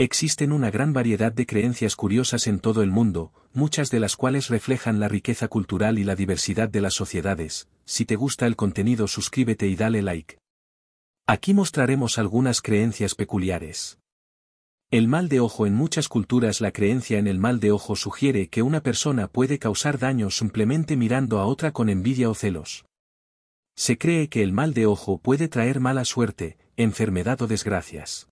Existen una gran variedad de creencias curiosas en todo el mundo, muchas de las cuales reflejan la riqueza cultural y la diversidad de las sociedades. Si te gusta el contenido suscríbete y dale like. Aquí mostraremos algunas creencias peculiares. El mal de ojo en muchas culturas la creencia en el mal de ojo sugiere que una persona puede causar daño simplemente mirando a otra con envidia o celos. Se cree que el mal de ojo puede traer mala suerte, enfermedad o desgracias.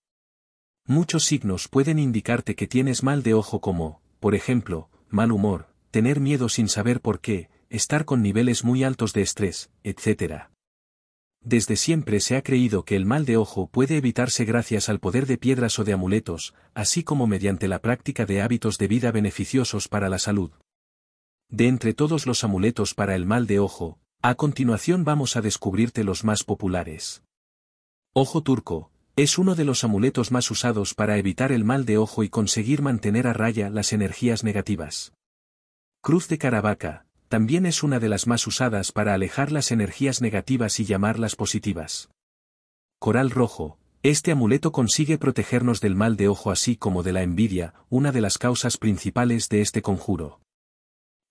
Muchos signos pueden indicarte que tienes mal de ojo como, por ejemplo, mal humor, tener miedo sin saber por qué, estar con niveles muy altos de estrés, etc. Desde siempre se ha creído que el mal de ojo puede evitarse gracias al poder de piedras o de amuletos, así como mediante la práctica de hábitos de vida beneficiosos para la salud. De entre todos los amuletos para el mal de ojo, a continuación vamos a descubrirte los más populares. Ojo turco, es uno de los amuletos más usados para evitar el mal de ojo y conseguir mantener a raya las energías negativas. Cruz de Caravaca, también es una de las más usadas para alejar las energías negativas y llamarlas positivas. Coral Rojo, este amuleto consigue protegernos del mal de ojo así como de la envidia, una de las causas principales de este conjuro.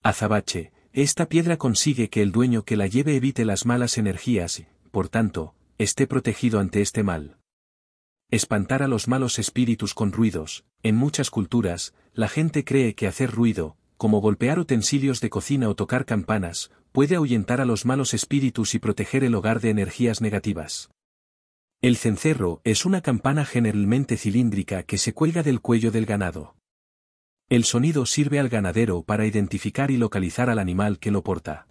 Azabache, esta piedra consigue que el dueño que la lleve evite las malas energías y, por tanto, esté protegido ante este mal. Espantar a los malos espíritus con ruidos. En muchas culturas, la gente cree que hacer ruido, como golpear utensilios de cocina o tocar campanas, puede ahuyentar a los malos espíritus y proteger el hogar de energías negativas. El cencerro es una campana generalmente cilíndrica que se cuelga del cuello del ganado. El sonido sirve al ganadero para identificar y localizar al animal que lo porta.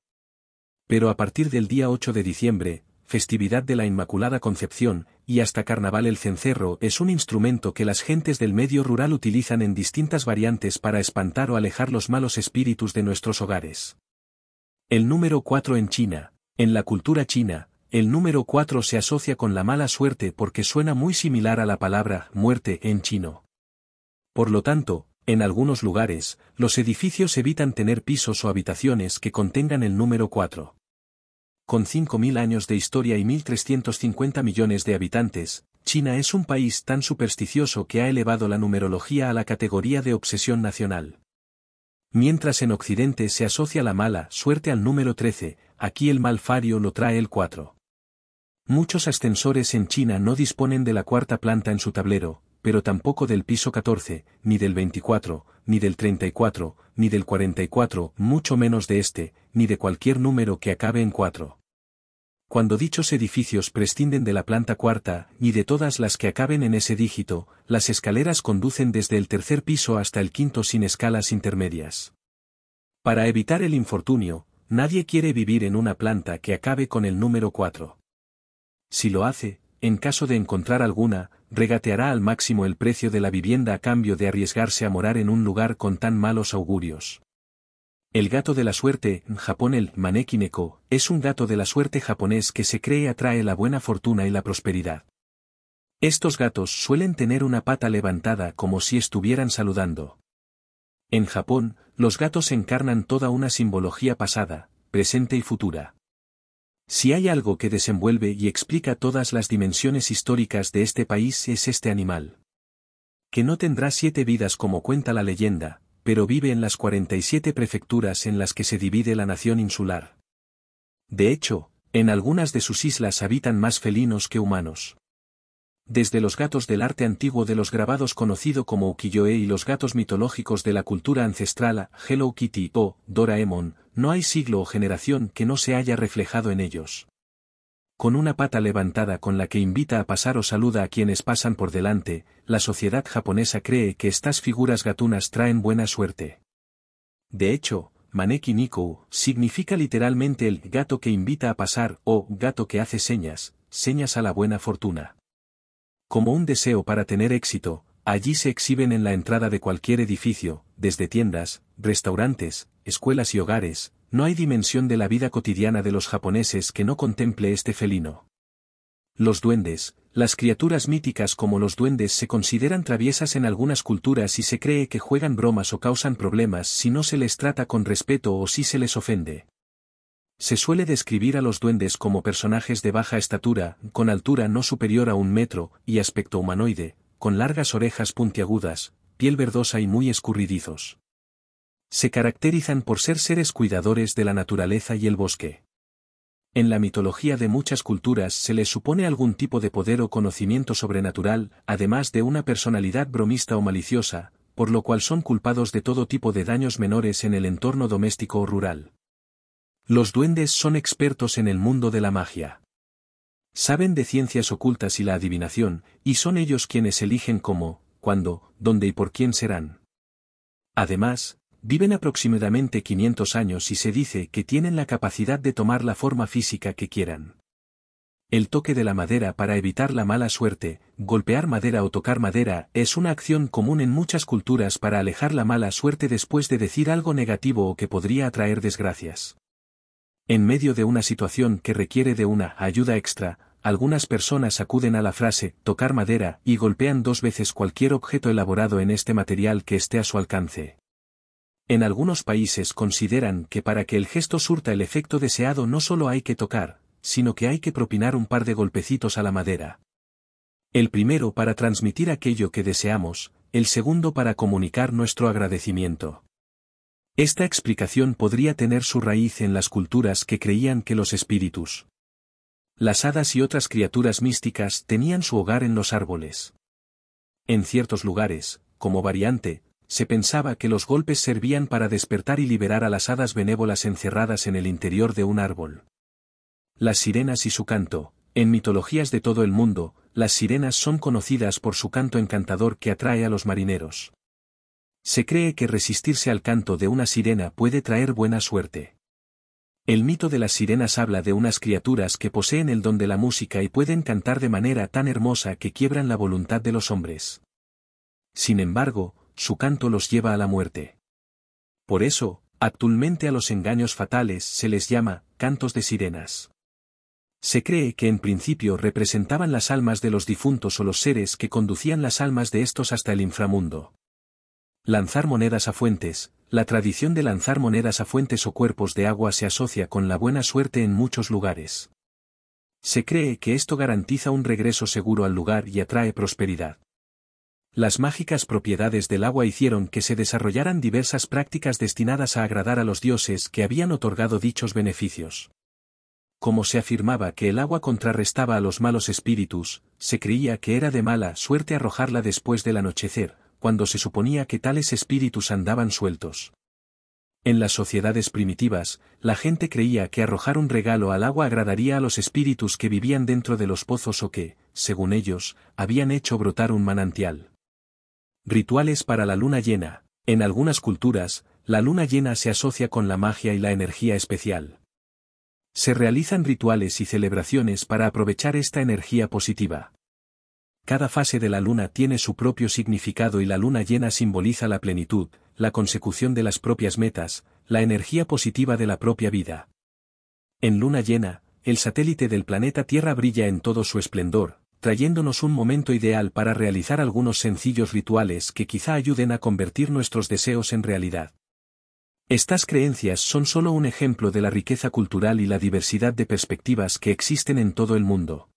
Pero a partir del día 8 de diciembre, festividad de la Inmaculada Concepción, y hasta carnaval el cencerro es un instrumento que las gentes del medio rural utilizan en distintas variantes para espantar o alejar los malos espíritus de nuestros hogares. El número 4 en China. En la cultura china, el número 4 se asocia con la mala suerte porque suena muy similar a la palabra muerte en chino. Por lo tanto, en algunos lugares, los edificios evitan tener pisos o habitaciones que contengan el número 4 con 5.000 años de historia y 1.350 millones de habitantes, China es un país tan supersticioso que ha elevado la numerología a la categoría de obsesión nacional. Mientras en Occidente se asocia la mala suerte al número 13, aquí el mal fario lo trae el 4. Muchos ascensores en China no disponen de la cuarta planta en su tablero, pero tampoco del piso 14, ni del 24, ni del 34, ni del 44, mucho menos de este, ni de cualquier número que acabe en 4. Cuando dichos edificios prescinden de la planta cuarta, y de todas las que acaben en ese dígito, las escaleras conducen desde el tercer piso hasta el quinto sin escalas intermedias. Para evitar el infortunio, nadie quiere vivir en una planta que acabe con el número cuatro. Si lo hace, en caso de encontrar alguna, regateará al máximo el precio de la vivienda a cambio de arriesgarse a morar en un lugar con tan malos augurios. El gato de la suerte, en Japón el manekineko, es un gato de la suerte japonés que se cree atrae la buena fortuna y la prosperidad. Estos gatos suelen tener una pata levantada como si estuvieran saludando. En Japón, los gatos encarnan toda una simbología pasada, presente y futura. Si hay algo que desenvuelve y explica todas las dimensiones históricas de este país es este animal. Que no tendrá siete vidas como cuenta la leyenda, pero vive en las 47 prefecturas en las que se divide la nación insular. De hecho, en algunas de sus islas habitan más felinos que humanos. Desde los gatos del arte antiguo de los grabados conocido como ukiyo-e y los gatos mitológicos de la cultura ancestral Hello Kitty o Doraemon, no hay siglo o generación que no se haya reflejado en ellos con una pata levantada con la que invita a pasar o saluda a quienes pasan por delante, la sociedad japonesa cree que estas figuras gatunas traen buena suerte. De hecho, Maneki Niku significa literalmente el gato que invita a pasar o gato que hace señas, señas a la buena fortuna. Como un deseo para tener éxito, allí se exhiben en la entrada de cualquier edificio, desde tiendas, restaurantes, escuelas y hogares, no hay dimensión de la vida cotidiana de los japoneses que no contemple este felino. Los duendes, las criaturas míticas como los duendes se consideran traviesas en algunas culturas y se cree que juegan bromas o causan problemas si no se les trata con respeto o si se les ofende. Se suele describir a los duendes como personajes de baja estatura, con altura no superior a un metro, y aspecto humanoide, con largas orejas puntiagudas, piel verdosa y muy escurridizos. Se caracterizan por ser seres cuidadores de la naturaleza y el bosque. En la mitología de muchas culturas se les supone algún tipo de poder o conocimiento sobrenatural, además de una personalidad bromista o maliciosa, por lo cual son culpados de todo tipo de daños menores en el entorno doméstico o rural. Los duendes son expertos en el mundo de la magia. Saben de ciencias ocultas y la adivinación, y son ellos quienes eligen cómo, cuándo, dónde y por quién serán. Además, Viven aproximadamente 500 años y se dice que tienen la capacidad de tomar la forma física que quieran. El toque de la madera para evitar la mala suerte, golpear madera o tocar madera, es una acción común en muchas culturas para alejar la mala suerte después de decir algo negativo o que podría atraer desgracias. En medio de una situación que requiere de una ayuda extra, algunas personas acuden a la frase tocar madera y golpean dos veces cualquier objeto elaborado en este material que esté a su alcance. En algunos países consideran que para que el gesto surta el efecto deseado no solo hay que tocar, sino que hay que propinar un par de golpecitos a la madera. El primero para transmitir aquello que deseamos, el segundo para comunicar nuestro agradecimiento. Esta explicación podría tener su raíz en las culturas que creían que los espíritus, las hadas y otras criaturas místicas tenían su hogar en los árboles. En ciertos lugares, como variante, se pensaba que los golpes servían para despertar y liberar a las hadas benévolas encerradas en el interior de un árbol. Las sirenas y su canto, en mitologías de todo el mundo, las sirenas son conocidas por su canto encantador que atrae a los marineros. Se cree que resistirse al canto de una sirena puede traer buena suerte. El mito de las sirenas habla de unas criaturas que poseen el don de la música y pueden cantar de manera tan hermosa que quiebran la voluntad de los hombres. Sin embargo, su canto los lleva a la muerte. Por eso, actualmente a los engaños fatales se les llama cantos de sirenas. Se cree que en principio representaban las almas de los difuntos o los seres que conducían las almas de estos hasta el inframundo. Lanzar monedas a fuentes, la tradición de lanzar monedas a fuentes o cuerpos de agua se asocia con la buena suerte en muchos lugares. Se cree que esto garantiza un regreso seguro al lugar y atrae prosperidad. Las mágicas propiedades del agua hicieron que se desarrollaran diversas prácticas destinadas a agradar a los dioses que habían otorgado dichos beneficios. Como se afirmaba que el agua contrarrestaba a los malos espíritus, se creía que era de mala suerte arrojarla después del anochecer, cuando se suponía que tales espíritus andaban sueltos. En las sociedades primitivas, la gente creía que arrojar un regalo al agua agradaría a los espíritus que vivían dentro de los pozos o que, según ellos, habían hecho brotar un manantial. Rituales para la luna llena. En algunas culturas, la luna llena se asocia con la magia y la energía especial. Se realizan rituales y celebraciones para aprovechar esta energía positiva. Cada fase de la luna tiene su propio significado y la luna llena simboliza la plenitud, la consecución de las propias metas, la energía positiva de la propia vida. En luna llena, el satélite del planeta Tierra brilla en todo su esplendor, trayéndonos un momento ideal para realizar algunos sencillos rituales que quizá ayuden a convertir nuestros deseos en realidad. Estas creencias son solo un ejemplo de la riqueza cultural y la diversidad de perspectivas que existen en todo el mundo.